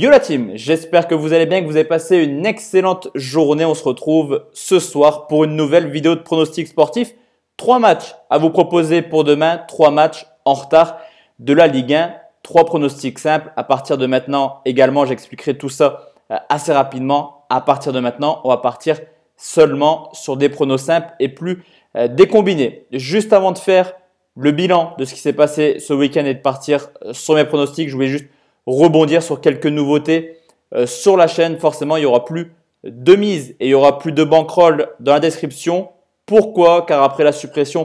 Yo la team, j'espère que vous allez bien, que vous avez passé une excellente journée. On se retrouve ce soir pour une nouvelle vidéo de pronostics sportifs. Trois matchs à vous proposer pour demain, trois matchs en retard de la Ligue 1. Trois pronostics simples à partir de maintenant également. J'expliquerai tout ça euh, assez rapidement. À partir de maintenant, on va partir seulement sur des pronos simples et plus euh, décombinés. Juste avant de faire le bilan de ce qui s'est passé ce week-end et de partir euh, sur mes pronostics, je voulais juste rebondir sur quelques nouveautés euh, sur la chaîne, forcément, il y aura plus de mise et il y aura plus de bankroll dans la description. Pourquoi Car après la suppression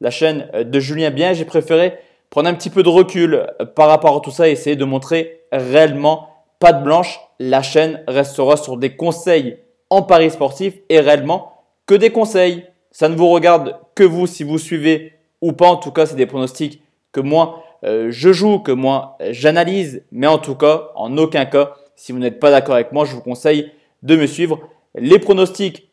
de la chaîne euh, de Julien Bien, j'ai préféré prendre un petit peu de recul euh, par rapport à tout ça et essayer de montrer réellement pas de blanche. La chaîne restera sur des conseils en paris sportif et réellement que des conseils. Ça ne vous regarde que vous si vous suivez ou pas. En tout cas, c'est des pronostics que moi euh, je joue, que moi j'analyse, mais en tout cas, en aucun cas, si vous n'êtes pas d'accord avec moi, je vous conseille de me suivre. Les pronostics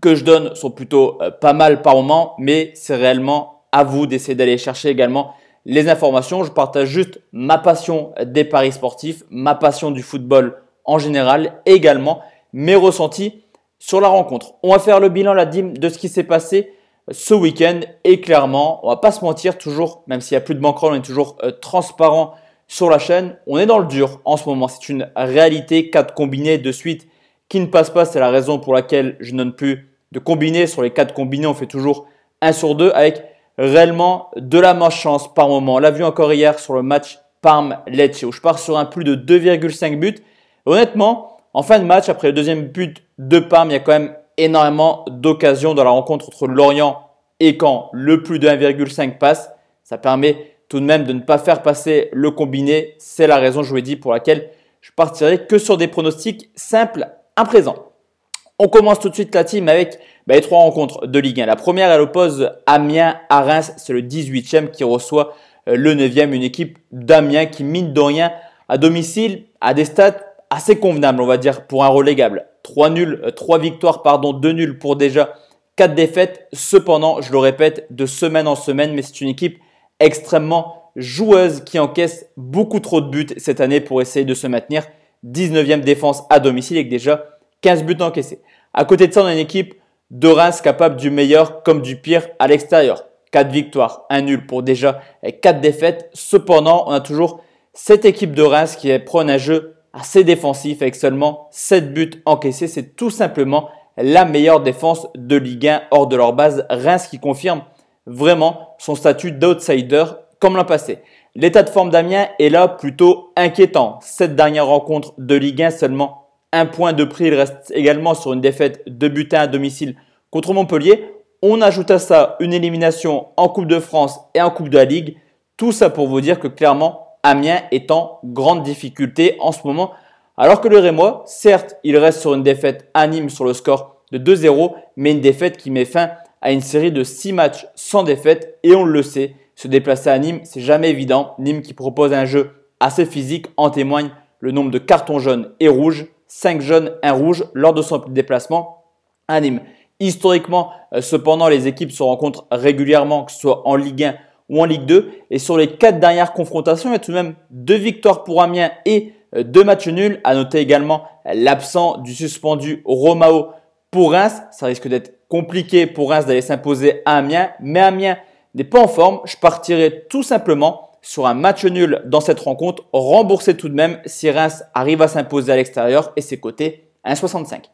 que je donne sont plutôt euh, pas mal par moment, mais c'est réellement à vous d'essayer d'aller chercher également les informations. Je partage juste ma passion des paris sportifs, ma passion du football en général, également mes ressentis sur la rencontre. On va faire le bilan, la dîme de ce qui s'est passé ce week-end. Et clairement, on va pas se mentir, toujours, même s'il y a plus de bankroll, on est toujours euh, transparent sur la chaîne. On est dans le dur en ce moment. C'est une réalité. 4 combinés de suite qui ne passent pas. C'est la raison pour laquelle je ne donne plus de combinés. Sur les quatre combinés, on fait toujours 1 sur 2 avec réellement de la malchance par moment. On l'a vu encore hier sur le match Parme-Lecce où je pars sur un plus de 2,5 buts. honnêtement, en fin de match, après le deuxième but de Parme, il y a quand même énormément d'occasions dans la rencontre entre Lorient et Caen. Le plus de 1,5 passe, ça permet tout de même de ne pas faire passer le combiné. C'est la raison, je vous ai dit, pour laquelle je partirai que sur des pronostics simples à présent. On commence tout de suite la team avec bah, les trois rencontres de Ligue 1. La première, elle oppose Amiens à Reims. C'est le 18e qui reçoit euh, le 9e, une équipe d'Amiens qui, mine de rien, à domicile, a des stats assez convenables, on va dire, pour un relégable. 3 nuls, 3 euh, victoires, pardon, 2 nuls pour déjà 4 défaites. Cependant, je le répète, de semaine en semaine, mais c'est une équipe extrêmement joueuse qui encaisse beaucoup trop de buts cette année pour essayer de se maintenir 19e défense à domicile avec déjà 15 buts encaissés. À côté de ça, on a une équipe de Reims capable du meilleur comme du pire à l'extérieur. 4 victoires, 1 nul pour déjà 4 défaites. Cependant, on a toujours cette équipe de Reims qui prône un jeu assez défensif avec seulement 7 buts encaissés. C'est tout simplement la meilleure défense de Ligue 1 hors de leur base. Reims qui confirme vraiment son statut d'outsider comme l'an passé. L'état de forme d'Amiens est là plutôt inquiétant. Cette dernière rencontre de Ligue 1, seulement un point de prix. Il reste également sur une défaite de butin à domicile contre Montpellier. On ajoute à ça une élimination en Coupe de France et en Coupe de la Ligue. Tout ça pour vous dire que clairement, Amiens est en grande difficulté en ce moment. Alors que le Rémois, certes, il reste sur une défaite à Nîmes sur le score de 2-0, mais une défaite qui met fin à une série de 6 matchs sans défaite. Et on le sait, se déplacer à Nîmes, c'est jamais évident. Nîmes qui propose un jeu assez physique en témoigne le nombre de cartons jaunes et rouges, 5 jaunes, 1 rouge lors de son déplacement à Nîmes. Historiquement, euh, cependant, les équipes se rencontrent régulièrement, que ce soit en Ligue 1 ou en Ligue 2. Et sur les quatre dernières confrontations, il y a tout de même deux victoires pour Amiens et euh, deux matchs nuls. À noter également l'absent du suspendu Romao pour Reims. Ça risque d'être compliqué pour Reims d'aller s'imposer à Amiens, mais Amiens n'est pas en forme. Je partirai tout simplement sur un match nul dans cette rencontre, remboursé tout de même si Reims arrive à s'imposer à l'extérieur et ses côtés 1,65.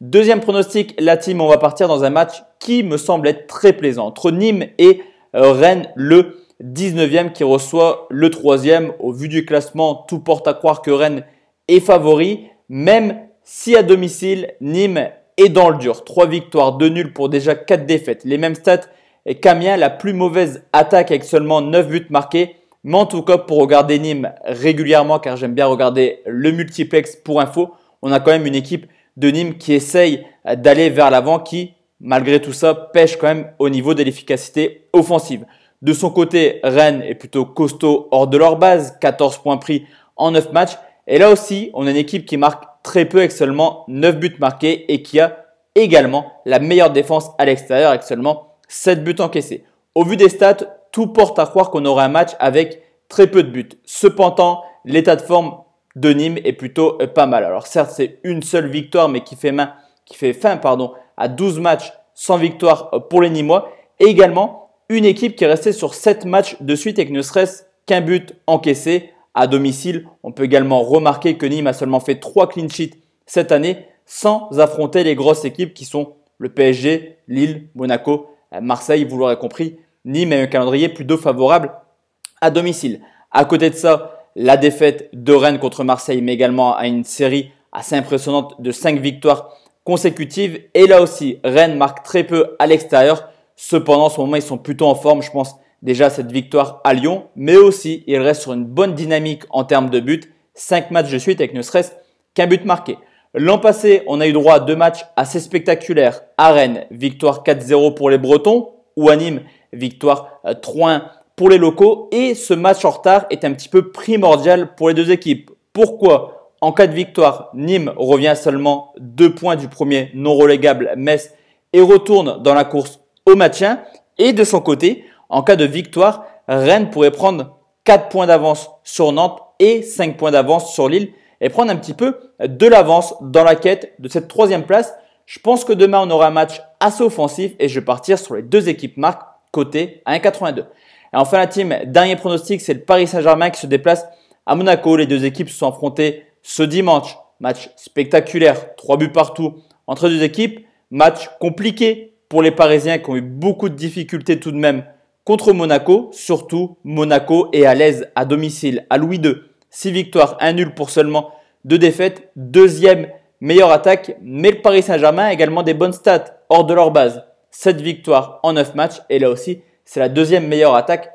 Deuxième pronostic, la team, on va partir dans un match qui me semble être très plaisant entre Nîmes et euh, Rennes le 19e qui reçoit le 3e. Au vu du classement, tout porte à croire que Rennes est favori, même si à domicile, Nîmes est dans le dur. 3 victoires, 2 nuls pour déjà 4 défaites. Les mêmes stats qu'Amiens, la plus mauvaise attaque avec seulement 9 buts marqués. Mais en tout cas, pour regarder Nîmes régulièrement, car j'aime bien regarder le multiplex pour info, on a quand même une équipe de Nîmes qui essaye d'aller vers l'avant, qui malgré tout ça, pêche quand même au niveau de l'efficacité offensive. De son côté, Rennes est plutôt costaud hors de leur base, 14 points pris en 9 matchs. Et là aussi, on a une équipe qui marque très peu avec seulement 9 buts marqués et qui a également la meilleure défense à l'extérieur avec seulement 7 buts encaissés. Au vu des stats, tout porte à croire qu'on aura un match avec très peu de buts. Cependant, l'état de forme de Nîmes est plutôt euh, pas mal. Alors certes, c'est une seule victoire mais qui fait main, qui fait fin pardon, à 12 matchs sans victoire euh, pour les Nîmois. Et également, une équipe qui est restée sur 7 matchs de suite et qui ne serait-ce qu'un but encaissé à domicile. On peut également remarquer que Nîmes a seulement fait 3 clean sheets cette année sans affronter les grosses équipes qui sont le PSG, Lille, Monaco, euh, Marseille, vous l'aurez compris. Nîmes a un calendrier plutôt favorable à domicile. À côté de ça, la défaite de Rennes contre Marseille, mais également à une série assez impressionnante de 5 victoires consécutives. Et là aussi, Rennes marque très peu à l'extérieur. Cependant, en ce moment, ils sont plutôt en forme, je pense déjà à cette victoire à Lyon. Mais aussi, ils restent sur une bonne dynamique en termes de buts. 5 matchs de suite avec ne serait-ce qu'un but marqué. L'an passé, on a eu droit à deux matchs assez spectaculaires. À Rennes, victoire 4-0 pour les Bretons. Ou à Nîmes, victoire 3-1 euh, pour les locaux. Et ce match en retard est un petit peu primordial pour les deux équipes. Pourquoi en cas de victoire, Nîmes revient seulement deux points du premier non relégable Metz et retourne dans la course au maintien. Et de son côté, en cas de victoire, Rennes pourrait prendre 4 points d'avance sur Nantes et 5 points d'avance sur Lille et prendre un petit peu de l'avance dans la quête de cette troisième place. Je pense que demain on aura un match assez offensif et je vais partir sur les deux équipes marques côté 1,82. Et enfin la team, dernier pronostic, c'est le Paris Saint-Germain qui se déplace à Monaco. Les deux équipes se sont affrontées ce dimanche. Match spectaculaire, trois buts partout entre deux équipes. Match compliqué pour les Parisiens qui ont eu beaucoup de difficultés tout de même contre Monaco. Surtout, Monaco est à l'aise à domicile à Louis II. 6 victoires, 1 nul pour seulement 2 défaites. Deuxième meilleure attaque, mais le Paris Saint-Germain a également des bonnes stats hors de leur base. 7 victoires en 9 matchs et là aussi, c'est la deuxième meilleure attaque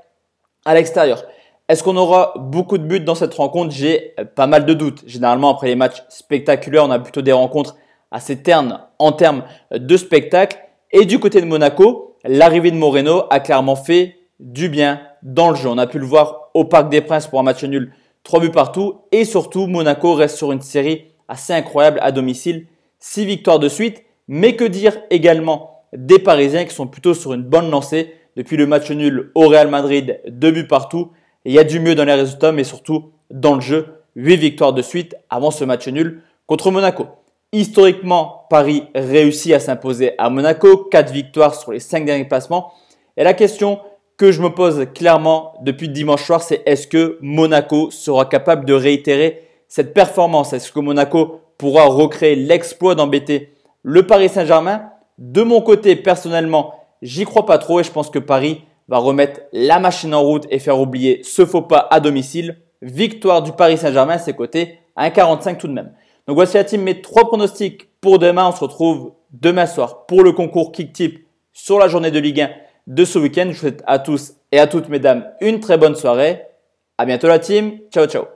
à l'extérieur. Est-ce qu'on aura beaucoup de buts dans cette rencontre J'ai pas mal de doutes. Généralement, après les matchs spectaculaires, on a plutôt des rencontres assez ternes en termes de spectacle. Et du côté de Monaco, l'arrivée de Moreno a clairement fait du bien dans le jeu. On a pu le voir au Parc des Princes pour un match nul, 3 buts partout. Et surtout, Monaco reste sur une série assez incroyable à domicile, 6 victoires de suite. Mais que dire également des Parisiens qui sont plutôt sur une bonne lancée depuis le match nul au Real Madrid, 2 buts partout il y a du mieux dans les résultats, mais surtout dans le jeu. 8 victoires de suite avant ce match nul contre Monaco. Historiquement, Paris réussit à s'imposer à Monaco, 4 victoires sur les 5 derniers placements. Et la question que je me pose clairement depuis dimanche soir, c'est est-ce que Monaco sera capable de réitérer cette performance Est-ce que Monaco pourra recréer l'exploit d'embêter le Paris Saint-Germain De mon côté, personnellement, j'y crois pas trop et je pense que Paris va remettre la machine en route et faire oublier ce faux pas à domicile. Victoire du Paris Saint-Germain, c'est coté 1,45 tout de même. Donc voici la team, mes trois pronostics pour demain. On se retrouve demain soir pour le concours Kick Tip sur la journée de Ligue 1 de ce week-end. Je vous souhaite à tous et à toutes, mesdames, une très bonne soirée. À bientôt la team. Ciao, ciao.